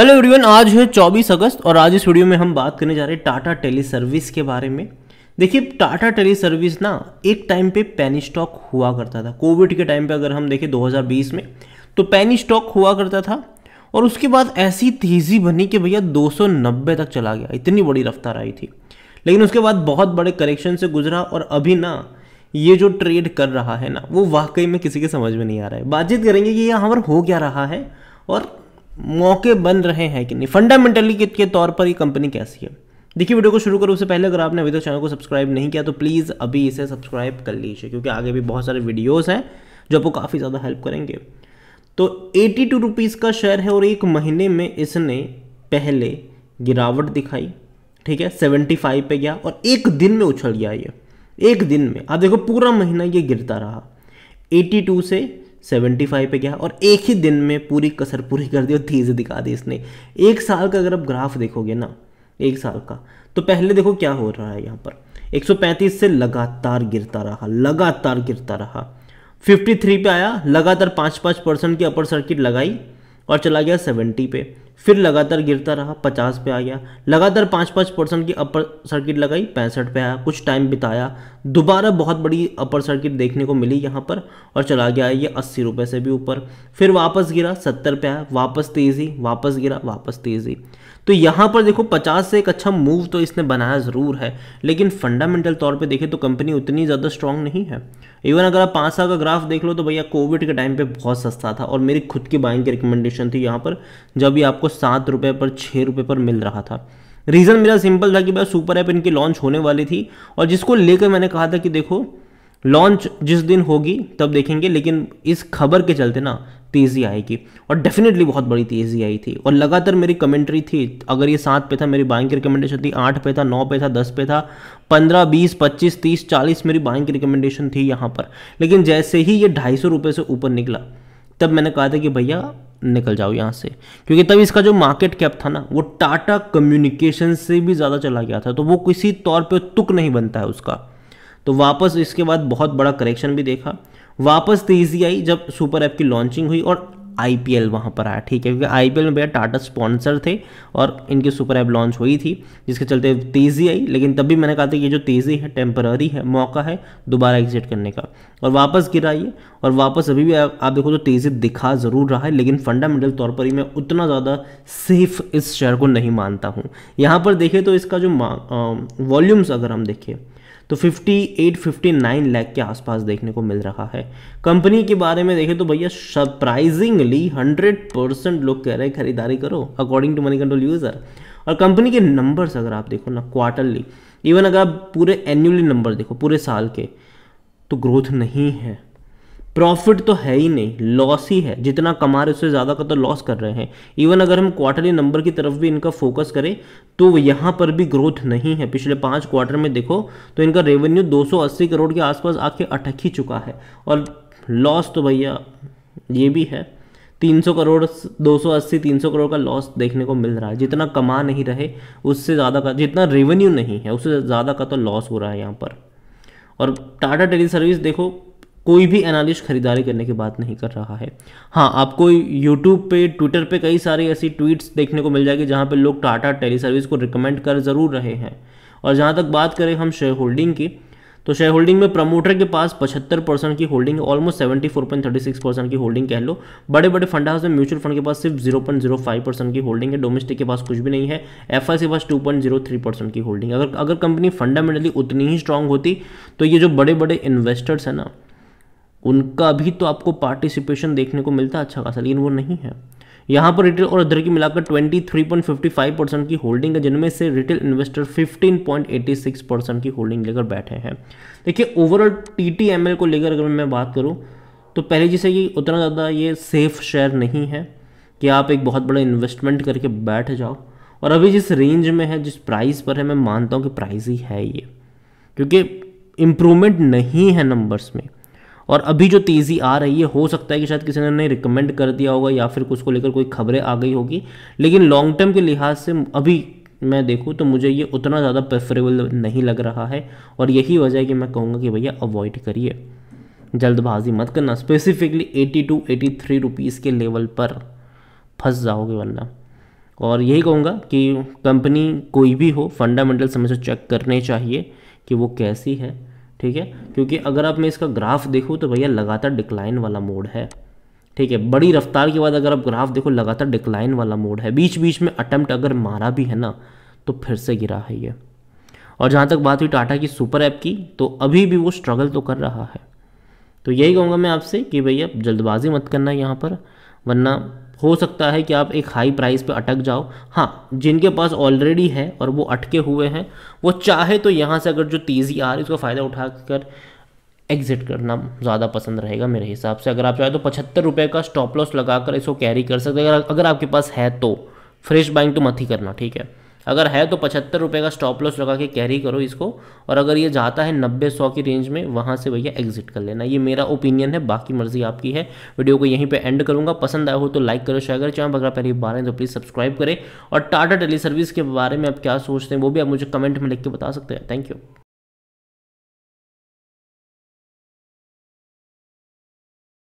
hello everyone आज है 24 अगस्त और आज इस वीडियो में हम बात करने जा रहे हैं टाटा टेली सर्विस के बारे में देखिए टाटा टेली सर्विस ना एक टाइम पे पैनी स्टॉक हुआ करता था कोविड के टाइम पे अगर हम देखें 2020 में तो पैनी स्टॉक हुआ करता था और उसके बाद ऐसी तेज़ी बनी कि भैया दो तक चला गया इतनी बड़ी रफ्तार आई थी लेकिन उसके बाद बहुत बड़े करेक्शन से गुजरा और अभी ना ये जो ट्रेड कर रहा है ना वो वाकई में किसी के समझ में नहीं आ रहा है बातचीत करेंगे कि ये यहाँ पर हो क्या रहा है और मौके बन रहे हैं कि नहीं फंडामेंटली के, के तौर पर ये कंपनी कैसी है देखिए वीडियो को शुरू करो उससे पहले अगर आपने अभी तक चैनल को सब्सक्राइब नहीं किया तो प्लीज़ अभी इसे सब्सक्राइब कर लीजिए क्योंकि आगे भी बहुत सारे वीडियोस हैं जो आपको काफ़ी ज़्यादा हेल्प करेंगे तो एटी टू रुपीज़ का शेयर है और एक महीने में इसने पहले गिरावट दिखाई ठीक है सेवेंटी फाइव पे गया और एक दिन में उछल गया ये एक दिन में आप देखो पूरा महीना ये गिरता रहा एटी टू से सेवेंटी फाइव पे गया और एक ही दिन में पूरी कसर पूरी कर दी और तेज़ दिखा दी इसने एक साल का अगर आप ग्राफ देखोगे ना एक साल का तो पहले देखो क्या हो रहा है यहाँ पर 135 से लगातार गिरता रहा लगातार गिरता रहा 53 पे आया लगातार पाँच पाँच परसेंट की अपर सर्किट लगाई और चला गया 70 पे फिर लगातार गिरता रहा पचास पे आ गया लगातार पाँच पाँच परसेंट की अपर सर्किट लगाई पैंसठ पे आया कुछ टाइम बिताया दोबारा बहुत बड़ी अपर सर्किट देखने को मिली यहाँ पर और चला गया ये अस्सी रुपये से भी ऊपर फिर वापस गिरा सत्तर पे आया वापस तेज़ी वापस गिरा वापस तेज़ी तो यहाँ पर देखो पचास से एक अच्छा मूव तो इसने बनाया ज़रूर है लेकिन फंडामेंटल तौर पर देखें तो कंपनी उतनी ज़्यादा स्ट्रांग नहीं है इवन अगर आप पाँच साल का ग्राफ देख लो तो भैया कोविड के टाइम पे बहुत सस्ता था और मेरी खुद की बाइंग की रिकमेंडेशन थी यहाँ पर जब ये आपको सात रुपये पर छः रुपये पर मिल रहा था रीज़न मेरा सिंपल था कि भैया सुपर ऐप इनकी लॉन्च होने वाली थी और जिसको लेकर मैंने कहा था कि देखो लॉन्च जिस दिन होगी तब देखेंगे लेकिन इस खबर के चलते ना तेज़ी आएगी और डेफिनेटली बहुत बड़ी तेज़ी आई थी और लगातार मेरी कमेंट्री थी अगर ये सात पे था मेरी बाइंग की रिकमेंडेशन थी आठ पे था नौ पे था दस पे था पंद्रह बीस पच्चीस तीस चालीस मेरी बाइंग की रिकमेंडेशन थी यहाँ पर लेकिन जैसे ही ये ढाई सौ रुपये से ऊपर निकला तब मैंने कहा था कि भैया निकल जाओ यहाँ से क्योंकि तब इसका जो मार्केट कैप था ना वो टाटा कम्युनिकेशन से भी ज़्यादा चला गया था तो वो किसी तौर पर तुक नहीं बनता है उसका तो वापस इसके बाद बहुत बड़ा करेक्शन भी देखा वापस तेजी आई जब सुपर ऐप की लॉन्चिंग हुई और आई पी एल वहाँ पर आया ठीक है क्योंकि आई पी एल में भैया टाटा स्पॉन्सर थे और इनकी सुपर ऐप लॉन्च हुई थी जिसके चलते तेज़ी आई लेकिन तब भी मैंने कहा था कि ये जो तेज़ी है टेम्पररी है मौका है दोबारा एग्जिट करने का और वापस गिरा ये और वापस अभी भी आप देखो तो तेज़ी दिखा ज़रूर रहा है लेकिन फंडामेंटल तौर पर ही मैं उतना ज़्यादा सेफ इस शेयर को नहीं मानता हूँ यहाँ पर देखें तो इसका जो वॉल्यूम्स अगर हम देखें तो 58 59 लाख के आसपास देखने को मिल रहा है कंपनी के बारे में देखें तो भैया सरप्राइजिंगली 100 परसेंट लोग कह रहे हैं खरीदारी करो according to Moneycontrol user और कंपनी के नंबर्स अगर आप देखो ना क्वार्टरली इवन अगर आप पूरे एनुअली नंबर देखो पूरे साल के तो ग्रोथ नहीं है प्रॉफिट तो है ही नहीं लॉस ही है जितना कमा रहे उससे ज़्यादा का तो लॉस कर रहे हैं इवन अगर हम क्वार्टरली नंबर की तरफ भी इनका फोकस करें तो यहाँ पर भी ग्रोथ नहीं है पिछले पाँच क्वार्टर में देखो तो इनका रेवेन्यू 280 करोड़ के आसपास आके अटक ही चुका है और लॉस तो भैया ये भी है 300 करोड़ 280 300 करोड़ का लॉस देखने को मिल रहा है जितना कमा नहीं रहे उससे ज़्यादा का जितना रेवेन्यू नहीं है उससे ज़्यादा का तो लॉस हो रहा है यहाँ पर और टाटा टेली सर्विस देखो कोई भी एनालिस्ट खरीदारी करने की बात नहीं कर रहा है हाँ आपको यूट्यूब पे ट्विटर पे कई सारी ऐसी ट्वीट्स देखने को मिल जाएगी जहाँ पे लोग टाटा टेली सर्विस को रिकमेंड कर ज़रूर रहे हैं और जहाँ तक बात करें हम शेयर होल्डिंग की तो शेयर होल्डिंग में प्रमोटर के पास 75 परसेंट की होल्डिंग है almost seventy four point thirty six percent की होल्डिंग कह लो बड़े बड़े फंड हाउस में म्यूचुअल फंड के पास सिर्फ zero point zero five percent की होल्डिंग है डोमेस्टिक के पास कुछ भी नहीं है एफ आई के पास two point zero three percent की होल्डिंग अगर अगर कंपनी फंडामेंटली उतनी ही स्ट्रांग होती तो ये जो बड़े बड़े इन्वेस्टर्स हैं ना उनका भी तो आपको पार्टिसिपेशन देखने को मिलता है अच्छा खासा लेकिन वो नहीं है यहाँ पर रिटेल और अदर की मिलाकर 23.55 परसेंट की होल्डिंग है जिनमें से रिटेल इन्वेस्टर 15.86 परसेंट की होल्डिंग लेकर बैठे हैं देखिए overall T T M L को लेकर अगर मैं बात करूँ तो पहले जैसे कि उतना ज़्यादा ये सेफ शेयर नहीं है कि आप एक बहुत बड़ा इन्वेस्टमेंट करके बैठ जाओ और अभी जिस रेंज में है जिस प्राइस पर है मैं मानता हूँ कि प्राइस ही है ये क्योंकि इम्प्रूवमेंट नहीं है नंबर्स में और अभी जो तेज़ी आ रही है हो सकता है कि शायद किसी ने रिकमेंड कर दिया होगा या फिर उसको लेकर कोई खबरें आ गई होगी लेकिन लॉन्ग टर्म के लिहाज से अभी मैं देखूँ तो मुझे ये उतना ज़्यादा प्रेफरेबल नहीं लग रहा है और यही वजह है कि मैं कहूँगा कि भैया अवॉइड करिए जल्दबाजी मत करना specifically 82 to eighty three rupees के लेवल पर फंस जाओगे वरना और यही कहूँगा कि कंपनी कोई भी हो फंडामेंटल समझ से चेक करने चाहिए कि वो कैसी है ठीक है क्योंकि अगर आप मैं इसका ग्राफ देखूँ तो भैया लगातार डिक्लाइन वाला मोड है ठीक है बड़ी रफ्तार के बाद अगर आप ग्राफ देखो लगातार डिक्लाइन वाला मोड है बीच बीच में अटैम्प्ट अगर मारा भी है ना तो फिर से गिरा है ये और जहाँ तक बात हुई टाटा की सुपर ऐप की तो अभी भी वो स्ट्रगल तो कर रहा है तो यही कहूँगा मैं आपसे कि भैया जल्दबाजी मत करना यहाँ पर वरना हो सकता है कि आप एक हाई प्राइस पे अटक जाओ हाँ जिनके पास ऑलरेडी है और वो अटके हुए हैं वो चाहे तो यहाँ से अगर जो तेज़ी आ रही है उसका फ़ायदा उठा कर एग्ज़िट करना ज़्यादा पसंद रहेगा मेरे हिसाब से अगर आप चाहे तो पचहत्तर रुपये का स्टॉप लॉस लगाकर इसको कैरी कर सकते हैं अगर आपके पास है तो फ्रेश बाइंग तो मत ही करना ठीक है अगर है तो पचहत्तर रुपये का स्टॉप लॉस लगा के कैरी करो इसको और अगर ये जाता है नब्बे सौ की रेंज में वहाँ से भैया एग्जिट कर लेना ये मेरा ओपिनियन है बाकी मर्जी आपकी है वीडियो को यहीं पर एंड करूँगा पसंद आया हो तो लाइक करो शेयर करो चाहे अगर पहली बार हैं तो प्लीज़ सब्सक्राइब करें और टाटा टेली सर्विस के बारे में आप क्या सोचते हैं वो भी आप मुझे कमेंट में लिख के बता सकते हैं थैंक यू